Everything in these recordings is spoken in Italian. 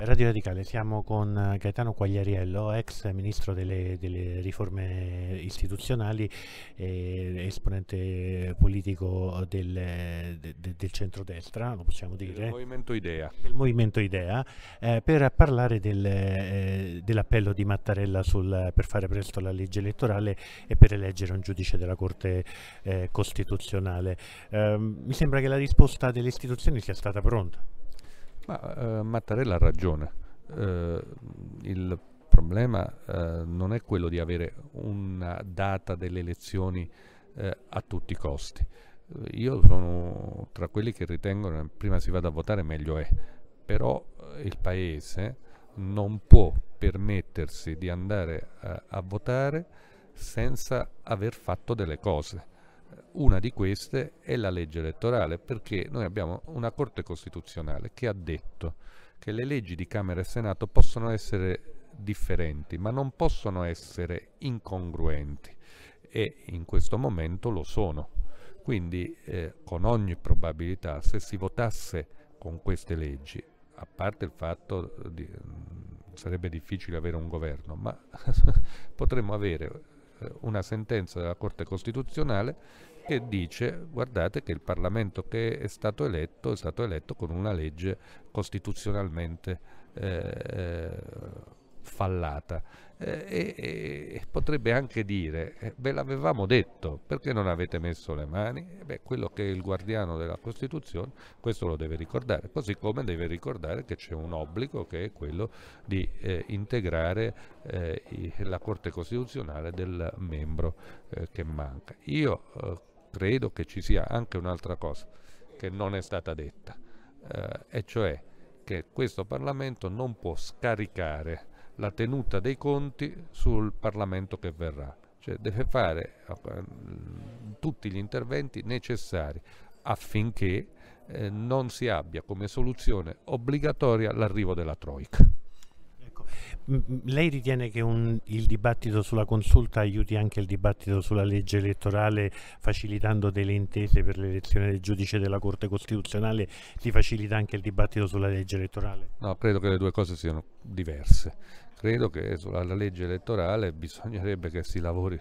Radio Radicale, siamo con eh, Gaetano Quagliariello, ex ministro delle, delle riforme istituzionali, e esponente politico del, de, del centrodestra, lo possiamo dire. Del Movimento Idea. Del Movimento Idea, eh, per parlare del, eh, dell'appello di Mattarella sul, per fare presto la legge elettorale e per eleggere un giudice della Corte eh, Costituzionale. Ehm, mi sembra che la risposta delle istituzioni sia stata pronta. Ma eh, Mattarella ha ragione. Eh, il problema eh, non è quello di avere una data delle elezioni eh, a tutti i costi. Eh, io sono tra quelli che ritengono che eh, prima si vada a votare meglio è, però il Paese non può permettersi di andare a, a votare senza aver fatto delle cose una di queste è la legge elettorale, perché noi abbiamo una Corte Costituzionale che ha detto che le leggi di Camera e Senato possono essere differenti, ma non possono essere incongruenti e in questo momento lo sono. Quindi eh, con ogni probabilità se si votasse con queste leggi, a parte il fatto di, sarebbe difficile avere un governo, ma potremmo avere eh, una sentenza della Corte Costituzionale che dice guardate che il Parlamento che è stato eletto è stato eletto con una legge costituzionalmente eh, fallata eh, e, e, potrebbe anche dire eh, ve l'avevamo detto perché non avete messo le mani eh beh, quello che è il guardiano della Costituzione questo lo deve ricordare così come deve ricordare che c'è un obbligo che è quello di eh, integrare eh, la Corte Costituzionale del membro che manca io credo che ci sia anche un'altra cosa che non è stata detta, eh, e cioè che questo Parlamento non può scaricare la tenuta dei conti sul Parlamento che verrà, cioè deve fare eh, tutti gli interventi necessari affinché eh, non si abbia come soluzione obbligatoria l'arrivo della Troica lei ritiene che un, il dibattito sulla consulta aiuti anche il dibattito sulla legge elettorale facilitando delle intese per l'elezione del giudice della Corte Costituzionale si facilita anche il dibattito sulla legge elettorale? No, credo che le due cose siano diverse. Credo che sulla legge elettorale bisognerebbe che si lavori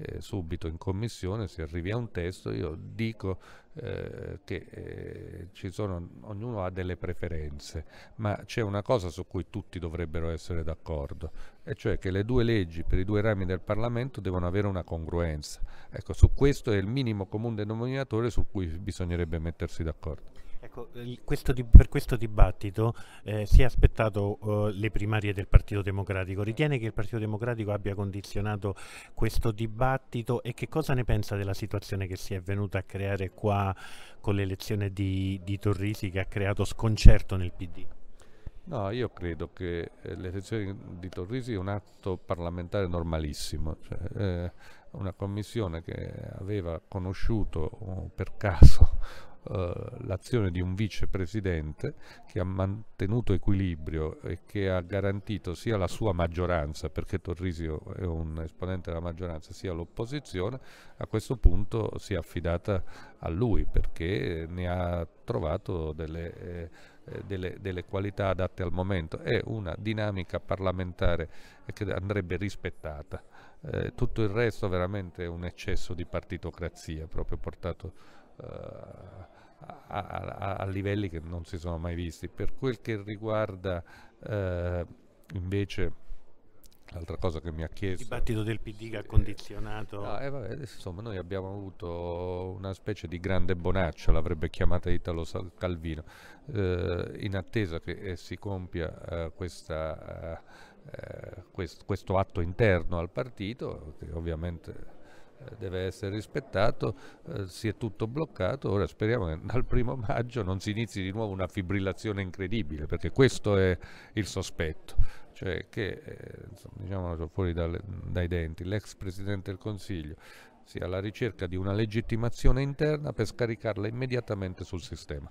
eh, subito in commissione si arrivi a un testo, io dico eh, che eh, ci sono, ognuno ha delle preferenze, ma c'è una cosa su cui tutti dovrebbero essere d'accordo, e cioè che le due leggi per i due rami del Parlamento devono avere una congruenza. Ecco, su questo è il minimo comune denominatore su cui bisognerebbe mettersi d'accordo. Ecco, questo, per questo dibattito eh, si è aspettato eh, le primarie del Partito Democratico. Ritiene che il Partito Democratico abbia condizionato questo dibattito e che cosa ne pensa della situazione che si è venuta a creare qua con l'elezione di, di Torrisi che ha creato sconcerto nel PD? No, io credo che eh, l'elezione di Torrisi è un atto parlamentare normalissimo, cioè, eh, una commissione che aveva conosciuto oh, per caso eh, l'azione di un vicepresidente che ha mantenuto equilibrio e che ha garantito sia la sua maggioranza, perché Torrisio è un esponente della maggioranza, sia l'opposizione, a questo punto si è affidata a lui perché ne ha trovato delle, eh, eh, delle, delle qualità adatte al momento. È una dinamica parlamentare che andrebbe rispettata. Eh, tutto il resto veramente è un eccesso di partitocrazia proprio portato eh, a, a, a, livelli che non si sono mai visti. Per quel che riguarda eh, invece l'altra cosa che mi ha chiesto... Il dibattito del PD che ha eh, condizionato... Eh, no, eh, vabbè, insomma, noi abbiamo avuto una specie di grande bonaccia, l'avrebbe chiamata Italo Calvino, eh, in attesa che si compia questa, quest, questo atto interno al partito, che ovviamente eh, deve essere rispettato, eh, si è tutto bloccato, ora speriamo che dal primo maggio non si inizi di nuovo una fibrillazione incredibile, perché questo è il sospetto, cioè che, eh, diciamo fuori dal, dai denti, l'ex Presidente del Consiglio sia alla ricerca di una legittimazione interna per scaricarla immediatamente sul sistema.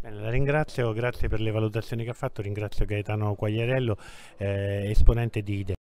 Bene, la ringrazio, grazie per le valutazioni che ha fatto, ringrazio Gaetano Quagliarello, eh, esponente di IDE.